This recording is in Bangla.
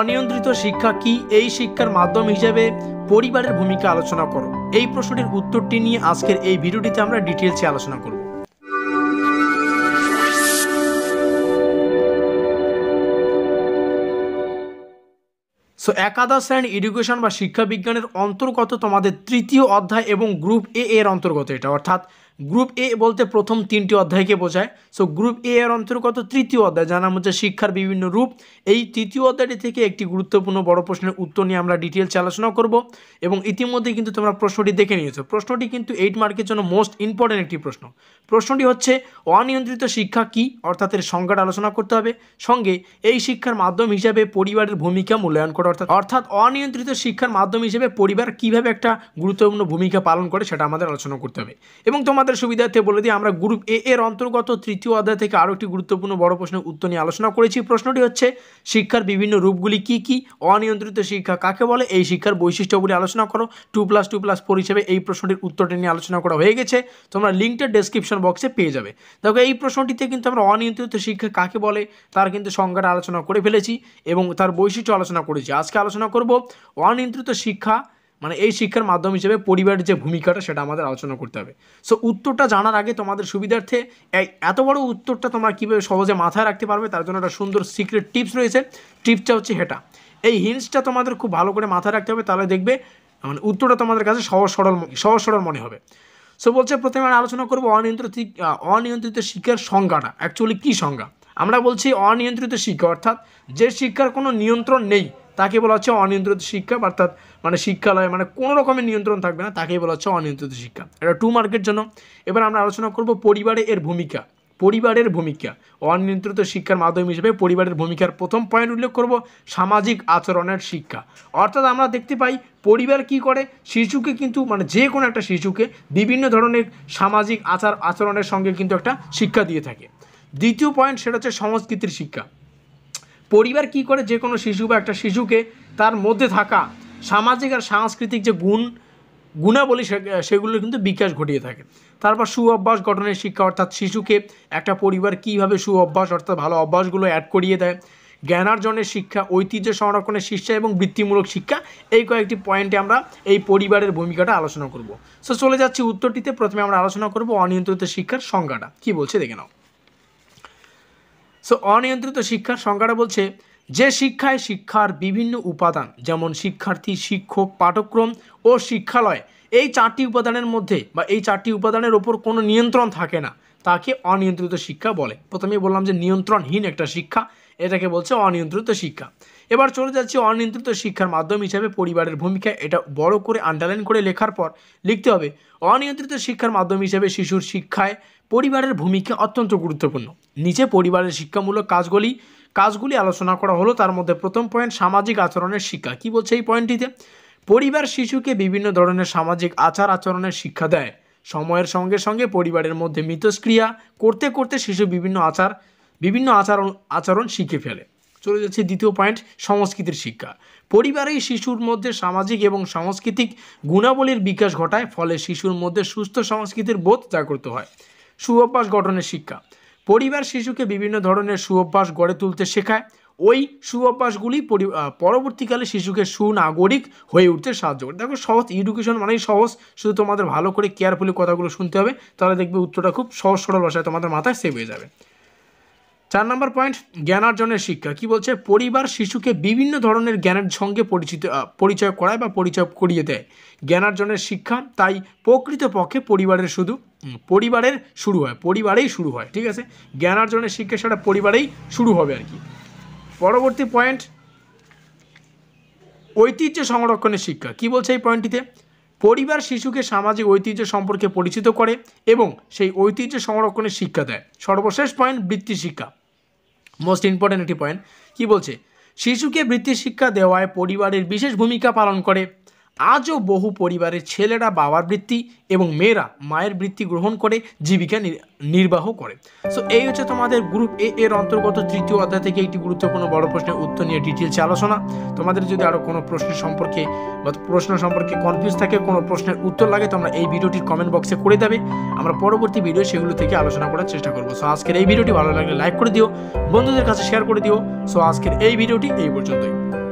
অনিয়ন্ত্রিত শিক্ষা কি এই শিক্ষার মাধ্যম হিসেবে পরিবারের ভূমিকা আলোচনা করো এই প্রশ্নটির উত্তরটি নিয়ে আজকের এই ভিডিওটিতে আমরা ডিটেলসে আলোচনা করব সো একাদশ শ্রেণী এডুকেশন বা শিক্ষা বিজ্ঞানের অন্তর্গত তোমাদের তৃতীয় অধ্যায় এবং গ্রুপ এ এর অন্তর্গত এটা অর্থাৎ গ্রুপ এ বলতে প্রথম তিনটি অধ্যায়কে বোঝায় সো গ্রুপ এ এর অন্তর্গত তৃতীয় অধ্যায় জানা হচ্ছে শিক্ষার বিভিন্ন রূপ এই তৃতীয় অধ্যায়টি থেকে একটি গুরুত্বপূর্ণ বড় প্রশ্নের উত্তর নিয়ে আমরা ডিটেলস আলোচনা করব এবং ইতিমধ্যে কিন্তু তোমরা প্রশ্নটি দেখে নিয়েছো প্রশ্নটি কিন্তু এইট মার্কের জন্য মোস্ট ইম্পর্ট্যান্ট একটি প্রশ্ন প্রশ্নটি হচ্ছে অনিয়ন্ত্রিত শিক্ষা কি অর্থাৎ এর সংজ্ঞাটা আলোচনা করতে হবে সঙ্গে এই শিক্ষার মাধ্যম হিসাবে পরিবারের ভূমিকা মূল্যায়ন করা অর্থাৎ অর্থাৎ অনিয়ন্ত্রিত শিক্ষার মাধ্যম হিসেবে পরিবার কিভাবে একটা গুরুত্বপূর্ণ ভূমিকা পালন করে সেটা আমাদের আলোচনা করতে হবে এবং তোমাদের আপনাদের সুবিধার্থে বলে দিই আমরা গ্রুপ এ এর অন্তর্গত তৃতীয় অধ্যায় থেকে আরও একটি গুরুত্বপূর্ণ বড় প্রশ্নের উত্তর নিয়ে আলোচনা করেছি প্রশ্নটি হচ্ছে শিক্ষার বিভিন্ন রূপগুলি কি কি অনিয়ন্ত্রিত শিক্ষা কাকে বলে এই শিক্ষার বৈশিষ্ট্যগুলি আলোচনা করো two plus two plus four হিসেবে এই প্রশ্নটির উত্তরটি নিয়ে আলোচনা করা হয়ে গেছে তোমরা লিঙ্কটা ডেসক্রিপশন বক্সে পেয়ে যাবে দেখো এই প্রশ্নটিতে কিন্তু আমরা অনিয়ন্ত্রিত শিক্ষা কাকে বলে তার কিন্তু সংজ্ঞাটা আলোচনা করে ফেলেছি এবং তার বৈশিষ্ট্য আলোচনা করেছি আজকে আলোচনা করব অনিয়ন্ত্রিত শিক্ষা মানে এই শিক্ষার মাধ্যম হিসেবে পরিবারের যে ভূমিকাটা সেটা আমাদের আলোচনা করতে হবে সো উত্তরটা জানার আগে তোমাদের সুবিধার্থে এত বড় উত্তরটা তোমরা কীভাবে সহজে মাথায় রাখতে পারবে তার জন্য একটা সুন্দর সিক্রেট টিপস রয়েছে টিপসটা হচ্ছে হেটা এই হিন্সটা তোমাদের খুব ভালো করে মাথায় রাখতে হবে তাহলে দেখবে মানে উত্তরটা তোমাদের কাছে সহজ সরল সহজ সরল মনে হবে সো বলছে প্রথমে আমরা আলোচনা করবো অনিয়ন্ত্রিত অনিয়ন্ত্রিত শিক্ষার সংজ্ঞাটা অ্যাকচুয়ালি কী সংজ্ঞা আমরা বলছি অনিয়ন্ত্রিত শিক্ষা অর্থাৎ যে শিক্ষার কোনো নিয়ন্ত্রণ নেই তাকে বলা হচ্ছে অনিয়ন্ত্রিত শিক্ষা অর্থাৎ মানে শিক্ষালয় মানে কোনো রকমের নিয়ন্ত্রণ থাকবে না তাকেই বলা হচ্ছে অনিয়ন্ত্রিত শিক্ষা এটা টু মার্কের জন্য এবার আমরা আলোচনা করব পরিবারে এর ভূমিকা পরিবারের ভূমিকা অনিয়ন্ত্রিত শিক্ষার মাধ্যম হিসেবে পরিবারের ভূমিকার প্রথম পয়েন্ট উল্লেখ করব সামাজিক আচরণের শিক্ষা অর্থাৎ আমরা দেখতে পাই পরিবার কি করে শিশুকে কিন্তু মানে যে কোনো একটা শিশুকে বিভিন্ন ধরনের সামাজিক আচার আচরণের সঙ্গে কিন্তু একটা শিক্ষা দিয়ে থাকে দ্বিতীয় পয়েন্ট সেটা হচ্ছে সংস্কৃতির শিক্ষা পরিবার কি করে যে কোনো শিশু বা একটা শিশুকে তার মধ্যে থাকা সামাজিক আর সাংস্কৃতিক যে গুণ গুণাবলী সেগুলো কিন্তু বিকাশ ঘটিয়ে থাকে তারপর সু অভ্যাস গঠনের শিক্ষা অর্থাৎ শিশুকে একটা পরিবার কীভাবে সু অভ্যাস অর্থাৎ ভালো অভ্যাসগুলো অ্যাড করিয়ে দেয় জ্ঞানার্জনের শিক্ষা ঐতিহ্য সংরক্ষণের শিক্ষা এবং বৃত্তিমূলক শিক্ষা এই কয়েকটি পয়েন্টে আমরা এই পরিবারের ভূমিকাটা আলোচনা করব সো চলে যাচ্ছি উত্তরটিতে প্রথমে আমরা আলোচনা করব অনিয়ন্ত্রিত শিক্ষার সংজ্ঞাটা কি বলছে দেখে নাও সো অনিয়ন্ত্রিত শিক্ষার সংখ্যাটা বলছে যে শিক্ষায় শিক্ষার বিভিন্ন উপাদান যেমন শিক্ষার্থী শিক্ষক পাঠক্রম ও শিক্ষালয় এই চারটি উপাদানের মধ্যে বা এই চারটি উপাদানের ওপর কোনো নিয়ন্ত্রণ থাকে না তাকে অনিয়ন্ত্রিত শিক্ষা বলে প্রথমেই বললাম যে নিয়ন্ত্রণহীন একটা শিক্ষা এটাকে বলছে অনিয়ন্ত্রিত শিক্ষা এবার চলে যাচ্ছে অনিয়ন্ত্রিত শিক্ষার মাধ্যম হিসাবে পরিবারের ভূমিকা এটা বড় করে আন্ডারলাইন করে লেখার পর লিখতে হবে অনিয়ন্ত্রিত শিক্ষার মাধ্যম হিসেবে শিশুর শিক্ষায় পরিবারের ভূমিকা অত্যন্ত গুরুত্বপূর্ণ নিচে পরিবারের শিক্ষামূলক কাজগুলি কাজগুলি আলোচনা করা হলো তার মধ্যে প্রথম পয়েন্ট সামাজিক আচরণের শিক্ষা কি বলছে এই পয়েন্টটিতে পরিবার শিশুকে বিভিন্ন ধরনের সামাজিক আচার আচরণের শিক্ষা দেয় সময়ের সঙ্গে সঙ্গে পরিবারের মধ্যে মিথস্ক্রিয়া করতে করতে শিশু বিভিন্ন আচার বিভিন্ন আচরণ আচরণ শিখে ফেলে চলে যাচ্ছে দ্বিতীয় পয়েন্ট সংস্কৃতির শিক্ষা পরিবারেই শিশুর মধ্যে সামাজিক এবং সাংস্কৃতিক গুণাবলীর বিকাশ ঘটায় ফলে শিশুর মধ্যে সুস্থ সংস্কৃতির বোধ জাগ্রত হয় সুঅভ্যাস গঠনের শিক্ষা পরিবার শিশুকে বিভিন্ন ধরনের সুঅভ্যাস গড়ে তুলতে শেখায় ওই সুঅভ্যাসগুলি পরবর্তীকালে শিশুকে সুনাগরিক হয়ে উঠতে সাহায্য করে দেখো সহজ এডুকেশন মানেই সহজ শুধু তোমাদের ভালো করে কেয়ারফুলি কথাগুলো শুনতে হবে তাহলে দেখবে উত্তরটা খুব সহজ সরল ভাষায় তোমাদের মাথায় সেভ হয়ে যাবে চার নম্বর পয়েন্ট জ্ঞানার্জনের শিক্ষা কি বলছে পরিবার শিশুকে বিভিন্ন ধরনের জ্ঞানের সঙ্গে পরিচিত পরিচয় করায় বা পরিচয় করিয়ে দেয় জ্ঞানার্জনের শিক্ষা তাই প্রকৃতপক্ষে পরিবারের শুধু পরিবারের শুরু হয় পরিবারেই শুরু হয় ঠিক আছে জ্ঞানার্জনের শিক্ষা সেটা পরিবারেই শুরু হবে আর কি পরবর্তী পয়েন্ট ঐতিহ্য সংরক্ষণের শিক্ষা কি বলছে এই পয়েন্টটিতে পরিবার শিশুকে সামাজিক ঐতিহ্য সম্পর্কে পরিচিত করে এবং সেই ঐতিহ্য সংরক্ষণের শিক্ষা দেয় সর্বশেষ পয়েন্ট বৃত্তি শিক্ষা মোস্ট ইম্পর্টেন্ট একটি পয়েন্ট কী বলছে শিশুকে বৃত্তি শিক্ষা দেওয়ায় পরিবারের বিশেষ ভূমিকা পালন করে আজও বহু পরিবারের ছেলেরা বাবার বৃত্তি এবং মেয়েরা মায়ের বৃত্তি গ্রহণ করে জীবিকা নির্বাহ করে সো এই হচ্ছে তোমাদের গ্রুপ এ এর অন্তর্গত তৃতীয় অধ্যায় থেকে একটি গুরুত্বপূর্ণ বড় প্রশ্নের উত্তর নিয়ে ডিটেলসে আলোচনা তোমাদের যদি আরও কোনো প্রশ্ন সম্পর্কে বা প্রশ্ন সম্পর্কে কনফিউজ থাকে কোনো প্রশ্নের উত্তর লাগে তোমরা এই ভিডিওটির কমেন্ট বক্সে করে দেবে আমরা পরবর্তী ভিডিও সেগুলো থেকে আলোচনা করার চেষ্টা করবো সো আজকের এই ভিডিওটি ভালো লাগলে লাইক করে দিও বন্ধুদের কাছে শেয়ার করে দিও সো আজকের এই ভিডিওটি এই পর্যন্তই